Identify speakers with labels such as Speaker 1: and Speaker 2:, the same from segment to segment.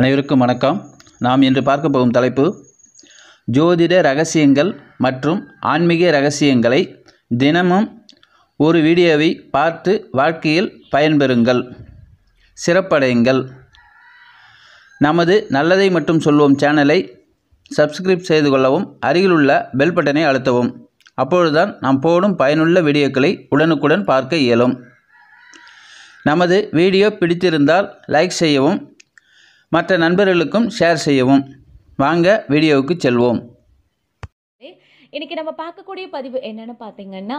Speaker 1: அனைவருக்கும் வணக்கம் நாம் இன்று பார்க்க போகும் தலைப்பு ஜோதிட ரகசியங்கள் மற்றும் ஆன்மீக ரகசியங்களை தினமும் ஒரு வீடியோவை பார்த்து வாழ்க்கையில் பயன்பெறுங்கள் சிறப்படையுங்கள் நமது நல்லதை மட்டும் சொல்வோம் சேனலை சப்ஸ்கிரைப் செய்து கொள்ளவும் அருகிலுள்ள பெல் பட்டனை அழுத்தவும் அப்பொழுதுதான் நாம் போடும் பயனுள்ள வீடியோக்களை உடனுக்குடன் பார்க்க இயலும் நமது வீடியோ பிடித்திருந்தால் லைக் செய்யவும் மற்ற நண்பர்களுக்கும் ஷேர் செய்யவும் வாங்க வீடியோவுக்கு செல்வோம் இன்றைக்கி நம்ம பார்க்கக்கூடிய பதிவு என்னென்னு பார்த்தீங்கன்னா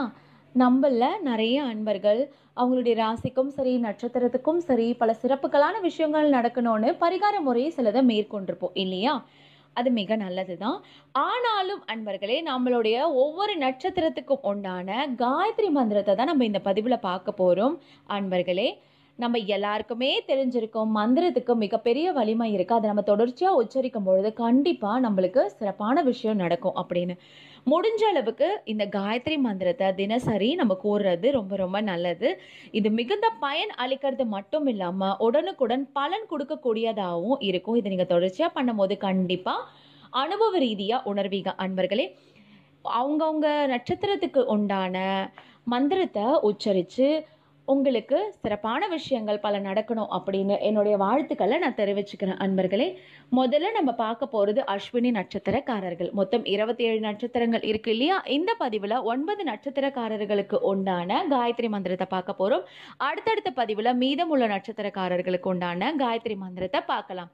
Speaker 1: நம்மள நிறைய அன்பர்கள் அவங்களுடைய ராசிக்கும் சரி நட்சத்திரத்துக்கும் சரி பல சிறப்புகளான விஷயங்கள் நடக்கணும்னு பரிகார முறையை சிலதை மேற்கொண்டிருப்போம் இல்லையா அது மிக நல்லது தான் ஆனாலும் அன்பர்களே நம்மளுடைய ஒவ்வொரு நட்சத்திரத்துக்கும் உண்டான காயத்ரி மந்திரத்தை தான் நம்ம இந்த பதிவில் பார்க்க போகிறோம் அன்பர்களே நம்ம எல்லாருக்குமே தெரிஞ்சிருக்கும் மந்திரத்துக்கு மிகப்பெரிய வலிமை இருக்குது அதை நம்ம தொடர்ச்சியாக உச்சரிக்கும் பொழுது கண்டிப்பாக நம்மளுக்கு சிறப்பான விஷயம் நடக்கும் அப்படின்னு முடிஞ்ச அளவுக்கு இந்த காயத்ரி மந்திரத்தை தினசரி நம்ம கூறுறது ரொம்ப ரொம்ப நல்லது இது மிகுந்த பயன் அளிக்கிறது மட்டும் இல்லாமல் உடனுக்குடன் பலன் கொடுக்கக்கூடியதாகவும் இருக்கும் இதை நீங்கள் தொடர்ச்சியாக பண்ணும்போது கண்டிப்பாக அனுபவ ரீதியாக உணர்வீங்க அன்பர்களே அவங்கவுங்க நட்சத்திரத்துக்கு உண்டான மந்திரத்தை உச்சரித்து உங்களுக்கு சிறப்பான விஷயங்கள் பல நடக்கணும் அப்படின்னு என்னுடைய வாழ்த்துக்களை நான் தெரிவிச்சுக்கிறேன் அன்பர்களே முதல்ல நம்ம பார்க்க போகிறது அஸ்வினி நட்சத்திரக்காரர்கள் மொத்தம் இருபத்தி ஏழு நட்சத்திரங்கள் இருக்கு இல்லையா இந்த பதிவில் ஒன்பது நட்சத்திரக்காரர்களுக்கு உண்டான காயத்ரி மந்திரத்தை பார்க்க போகிறோம் அடுத்தடுத்த பதிவில் மீதமுள்ள நட்சத்திரக்காரர்களுக்கு உண்டான காயத்ரி மந்திரத்தை பார்க்கலாம்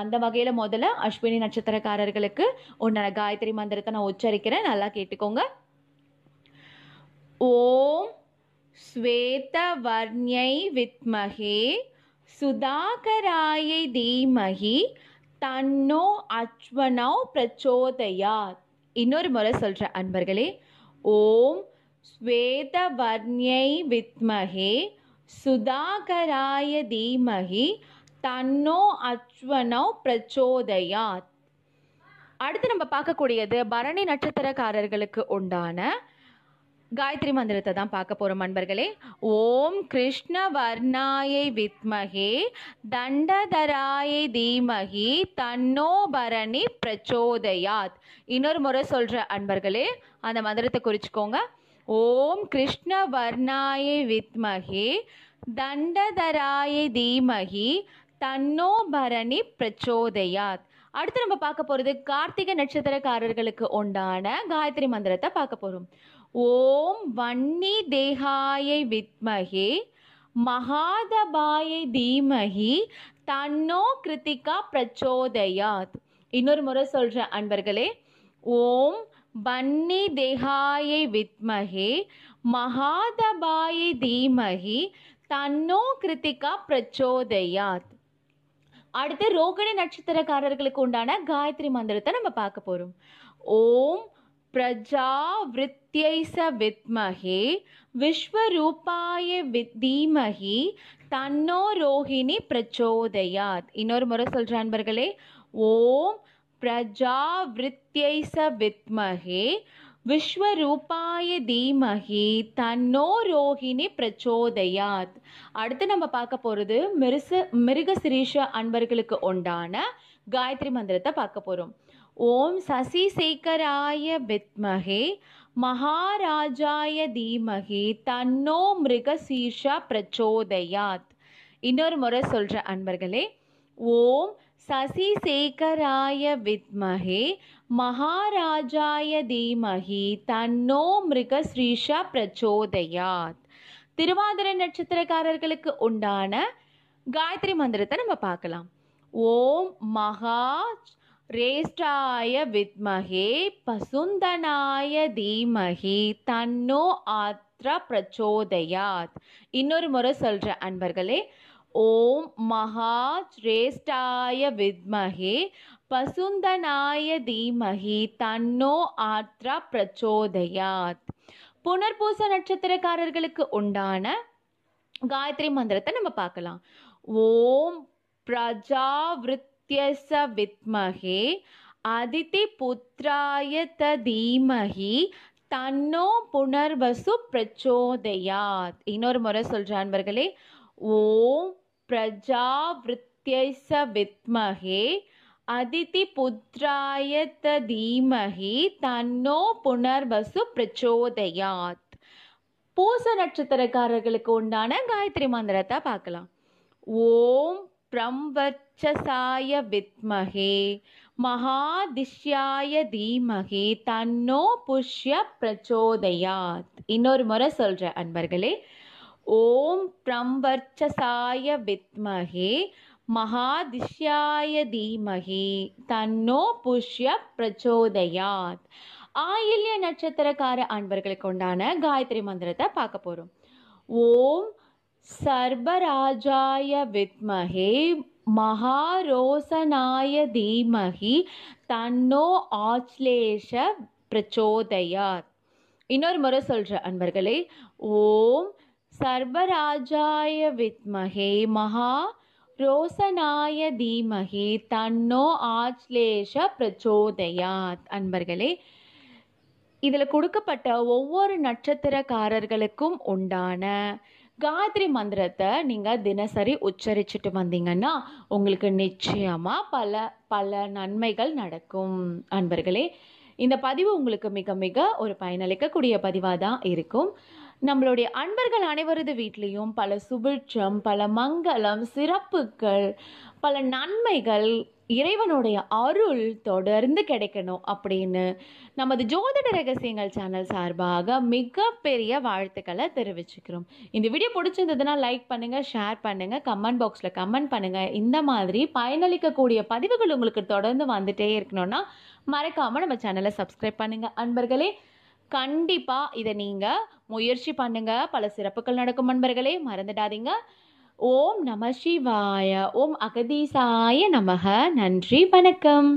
Speaker 1: அந்த வகையில் முதல்ல அஸ்வினி நட்சத்திரக்காரர்களுக்கு உண்டான காயத்ரி மந்திரத்தை நான் உச்சரிக்கிறேன் நல்லா கேட்டுக்கோங்க ஓம் ஸ்வேதவர்ணியை வித்மகே சுதாகராயை தீமகி தன்னோ அச்வனோ பிரச்சோதயாத் இன்னொரு முறை சொல்கிற அன்பர்களே ஓம் ஸ்வேதவர்ணியை வித்மகே சுதாகராய தீமகி தன்னோ அச்வனோ பிரச்சோதயாத் அடுத்து நம்ம பார்க்கக்கூடியது பரணி நட்சத்திரக்காரர்களுக்கு உண்டான காயத்ரி மந்திரத்தை தான் பார்க்க போகிறோம் அன்பர்களே ஓம் கிருஷ்ண வர்ணாயை வித்மகே தண்டதராயை தீமகி தன்னோபரணி பிரச்சோதயாத் இன்னொரு முறை சொல்கிற அன்பர்களே அந்த மந்திரத்தை குறிச்சிக்கோங்க ஓம் கிருஷ்ண வர்ணாயை வித்மகே தண்டதராயை தீமகி தன்னோபரணி பிரச்சோதயாத் அடுத்து நம்ம பார்க்க போகிறது கார்த்திகை நட்சத்திரக்காரர்களுக்கு உண்டான காயத்ரி மந்திரத்தை பார்க்க போகிறோம் ஓம் வன்னி தேகாயை வித்மகே மகாதபாயை தீமகி தன்னோ கிருத்திகா பிரச்சோதயாத் இன்னொரு முறை சொல்கிறேன் அன்பர்களே ஓம் வன்னி தேகாயை வித்மகே மகாதபாயை தீமகி தன்னோ கிருத்திகா பிரச்சோதயாத் அடுத்து ரோகிணி நட்சத்திரக்காரர்களுக்கு உண்டான காயத்ரி மந்திரத்தை நம்ம பார்க்க போகிறோம் ஓம் प्रजावृत्यै स विद्महे விஸ்வரூபாய தீமகி தன்னோ ரோஹிணி பிரச்சோதயாத் இன்னொரு முறை சொல்கிற அன்பர்களே ஓம் பிரஜாவிருத்தியை ச வித்மகே விஸ்வரூபாய தீமகி தன்னோ ரோஹிணி பிரச்சோதயாத் அடுத்து நம்ம பார்க்க போகிறது மிருச மிருகசிரீஷ அன்பர்களுக்கு உண்டான காயத்ரி மந்திரத்தை பார்க்க போகிறோம் ஓம் சசிசேகராய வித்மகே மகாராஜாய தீமகே தன்னோ மிருகசீர்ஷா பிரச்சோதயாத் இன்னொரு முறை சொல்கிற அன்பர்களே ஓம் சசிசேகராய வித்மகே மகாராஜாய தீமகி தன்னோ மிருகஸ்ரீஷா பிரச்சோதயாத் திருவாதிரை நட்சத்திரக்காரர்களுக்கு உண்டான காயத்ரி மந்திரத்தை நம்ம பார்க்கலாம் ஓம் மகா ரேஷ்டாய வித்மகே பசுந்தனாய தீமகி தன்னோ ஆத்ர பிரச்சோதயாத் இன்னொரு முறை சொல்கிற அன்பர்களே ஓம் மகா ஸ்ரேஷ்டாய வித்மகே பசுந்தனாய தீமகி தன்னோ ஆத்ர பிரச்சோதயாத் புனர்பூச நட்சத்திரக்காரர்களுக்கு உண்டான காயத்ரி மந்திரத்தை நம்ம பார்க்கலாம் ஓம் பிரஜாவிருத் இத்தியச வித்மகே அதிதி புத்திராய தீமகி தன்னோ புனர்வசு பிரச்சோதயாத் இன்னொரு முறை சொல்கிற அன்பர்களே ஓம் பிரஜாவிருத்தியச வித்மகே அதிதி புத்திராய தீமகி தன்னோ புனர்வசு பிரச்சோதயாத் பூச நட்சத்திரக்காரர்களுக்கு உண்டான காயத்ரி மந்திரத்தை பார்க்கலாம் ஓம் பிரம்வத் ராட்சசாய வித்மகே மகாதிஷ்யாய தீமகே தன்னோ புஷ்ய பிரச்சோதயாத் இன்னொரு முறை சொல்கிற அன்பர்களே ஓம் பிரம்வர்ச்சசாய வித்மகே மகாதிஷ்யாய தீமகே தன்னோ புஷ்ய பிரச்சோதயாத் ஆயில்ய நட்சத்திரக்கார அன்பர்களுக்கு உண்டான காயத்ரி மந்திரத்தை பார்க்க போகிறோம் ஓம் சர்வராஜாய வித்மகே மகாரோசனாய தீமகி தன்னோ ஆச்லேஷ பிரச்சோதயார் இன்னொரு முறை சொல்கிற அன்பர்களே ஓம் சர்வராஜாய வித்மகே மகா ரோசனாய தீமகி தன்னோ ஆச்லேஷ பிரச்சோதயாத் அன்பர்களே இதில் கொடுக்கப்பட்ட ஒவ்வொரு நட்சத்திரக்காரர்களுக்கும் உண்டான காயத்ரி மந்திரத்தை நீங்கள் தினசரி உச்சரிச்சுட்டு வந்தீங்கன்னா உங்களுக்கு நிச்சயமாக பல பல நன்மைகள் நடக்கும் அன்பர்களே இந்த பதிவு உங்களுக்கு மிக மிக ஒரு பயனளிக்கக்கூடிய பதிவாக தான் இருக்கும் நம்மளுடைய அன்பர்கள் அனைவரது வீட்லேயும் பல சுபிட்சம் பல மங்களம் சிறப்புகள் பல நன்மைகள் இறைவனுடைய அருள் தொடர்ந்து கிடைக்கணும் அப்படின்னு நமது ஜோதிட ரகசியங்கள் சேனல் சார்பாக மிகப்பெரிய வாழ்த்துக்களை தெரிவிச்சுக்கிறோம் இந்த வீடியோ பிடிச்சிருந்ததுன்னா லைக் பண்ணுங்கள் ஷேர் பண்ணுங்கள் கமெண்ட் பாக்ஸில் கமெண்ட் பண்ணுங்கள் இந்த மாதிரி பயனளிக்கக்கூடிய பதிவுகள் உங்களுக்கு தொடர்ந்து வந்துட்டே இருக்கணும்னா மறக்காமல் நம்ம சேனலை சப்ஸ்கிரைப் பண்ணுங்கள் அன்பர்களே கண்டிப்பாக இதை நீங்கள் முயற்சி பண்ணுங்கள் பல சிறப்புகள் நடக்கும் நண்பர்களே மறந்துடாதீங்க ஓம் நம சிவாய ஓம் அகதீசாய நமக நன்றி வணக்கம்